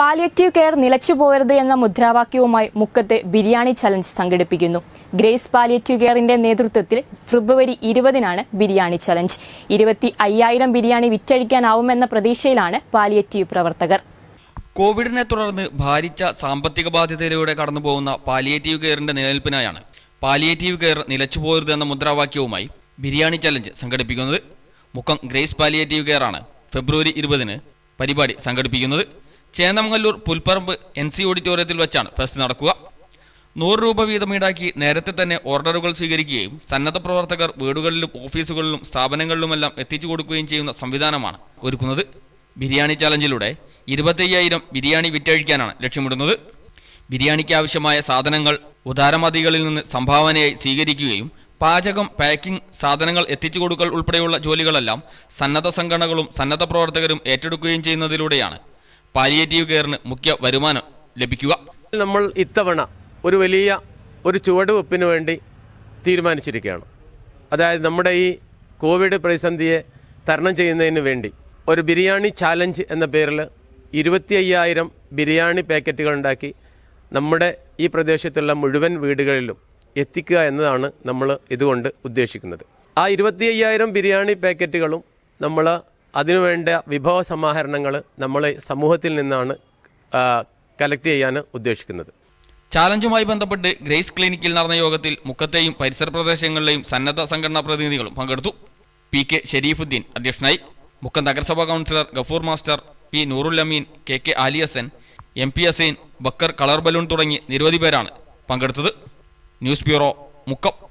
palliative care നിലച്ചുപോയരുത് എന്ന മുദ്രാവാക്യവുമായി മുക്കത്തെ ബിരിയാണി ചലഞ്ച് സംഘടിപ്പിക്കുന്നു ഗ്രേസ് പാലിയറ്റീവ് കെയറിന്റെ നേതൃത്വത്തിൽ ഫെബ്രുവരി ഇരുപതിനാണ് ബിരിയാണി ചലഞ്ച് ഇരുപത്തി അയ്യായിരം ബിരിയാണി വിറ്റഴിക്കാനാവുമെന്ന പ്രതീക്ഷയിലാണ് പാലിയറ്റീവ് പ്രവർത്തകർ കോവിഡിനെ തുടർന്ന് ഭാരിച്ച സാമ്പത്തിക ബാധ്യതയിലൂടെ കടന്നുപോകുന്ന പാലിയേറ്റീവ് കെയറിന്റെ നിലനിൽപ്പിനായാണ് പാലിയേറ്റീവ് കെയർ നിലച്ചുപോയരുത് എന്ന മുദ്രാവാക്യവുമായി ബിരിയാണി ചലഞ്ച് സംഘടിപ്പിക്കുന്നത് മുക്കം ഗ്രേസ് പാലിയേറ്റീവ് കെയറാണ് ഫെബ്രുവരി ഇരുപതിന് പരിപാടി സംഘടിപ്പിക്കുന്നത് ചേന്നമംഗല്ലൂർ പുൽപ്പറമ്പ് എൻ സി ഓഡിറ്റോറിയത്തിൽ വെച്ചാണ് ഫെസ്റ്റ് നടക്കുക നൂറ് രൂപ വീതം ഈടാക്കി നേരത്തെ തന്നെ ഓർഡറുകൾ സ്വീകരിക്കുകയും സന്നദ്ധ പ്രവർത്തകർ വീടുകളിലും ഓഫീസുകളിലും സ്ഥാപനങ്ങളിലുമെല്ലാം എത്തിച്ചു കൊടുക്കുകയും ചെയ്യുന്ന സംവിധാനമാണ് ഒരുക്കുന്നത് ബിരിയാണി ചാലഞ്ചിലൂടെ ഇരുപത്തയ്യായിരം ബിരിയാണി വിറ്റഴിക്കാനാണ് ലക്ഷ്യമിടുന്നത് ബിരിയാണിക്ക് ആവശ്യമായ സാധനങ്ങൾ ഉദാരമതികളിൽ നിന്ന് സംഭാവനയായി സ്വീകരിക്കുകയും പാചകം പാക്കിംഗ് സാധനങ്ങൾ എത്തിച്ചു കൊടുക്കൽ ഉൾപ്പെടെയുള്ള ജോലികളെല്ലാം സന്നദ്ധ സംഘടനകളും സന്നദ്ധ പ്രവർത്തകരും ഏറ്റെടുക്കുകയും ചെയ്യുന്നതിലൂടെയാണ് പാലിയേറ്റീവ് കെയറിന് മുഖ്യ വരുമാനം ലഭിക്കുക നമ്മൾ ഇത്തവണ ഒരു വലിയ ഒരു ചുവടുവെപ്പിന് വേണ്ടി തീരുമാനിച്ചിരിക്കുകയാണ് അതായത് നമ്മുടെ ഈ കോവിഡ് പ്രതിസന്ധിയെ തരണം ചെയ്യുന്നതിന് വേണ്ടി ഒരു ബിരിയാണി ചാലഞ്ച് എന്ന പേരിൽ ഇരുപത്തി അയ്യായിരം ബിരിയാണി പാക്കറ്റുകൾ ഉണ്ടാക്കി നമ്മുടെ ഈ പ്രദേശത്തുള്ള മുഴുവൻ വീടുകളിലും എത്തിക്കുക എന്നതാണ് നമ്മൾ ഇതുകൊണ്ട് ഉദ്ദേശിക്കുന്നത് ആ ഇരുപത്തി അയ്യായിരം ബിരിയാണി പാക്കറ്റുകളും നമ്മൾ അതിനുവേണ്ട വിഭവ സമാഹരണങ്ങൾ നമ്മൾ സമൂഹത്തിൽ നിന്നാണ് കളക്ട് ചെയ്യാൻ ഉദ്ദേശിക്കുന്നത് ചാലഞ്ചുമായി ബന്ധപ്പെട്ട് ഗ്രേസ് ക്ലിനിക്കിൽ നടന്ന യോഗത്തിൽ മുക്കത്തെയും പരിസര പ്രദേശങ്ങളിലെയും സന്നദ്ധ സംഘടനാ പ്രതിനിധികളും പങ്കെടുത്തു പി കെ ഷെരീഫുദ്ദീൻ അധ്യക്ഷനായി മുക്കം നഗരസഭാ councillor Gafoor master P Noorul Ameen K K ആലിയസൻ M P Haseen Bakkar colour balloon തുടങ്ങി നിരവധി പേരാണ് പങ്കെടുത്തത് ന്യൂസ് ബ്യൂറോ മുക്കം